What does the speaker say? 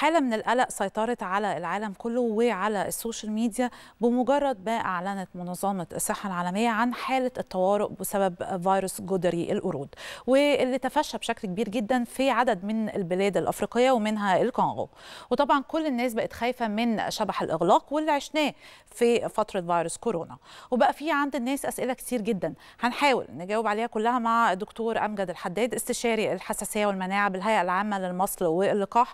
حالة من القلق سيطرت على العالم كله وعلى السوشيال ميديا بمجرد ما أعلنت منظمة الصحة العالمية عن حالة الطوارئ بسبب فيروس جدري القرود واللي تفشى بشكل كبير جدا في عدد من البلاد الأفريقية ومنها الكونغو وطبعا كل الناس بقت خايفة من شبح الإغلاق واللي عشناه في فترة فيروس كورونا وبقى في عند الناس أسئلة كتير جدا هنحاول نجاوب عليها كلها مع الدكتور أمجد الحداد استشاري الحساسية والمناعة بالهيئة العامة للمصل واللقاح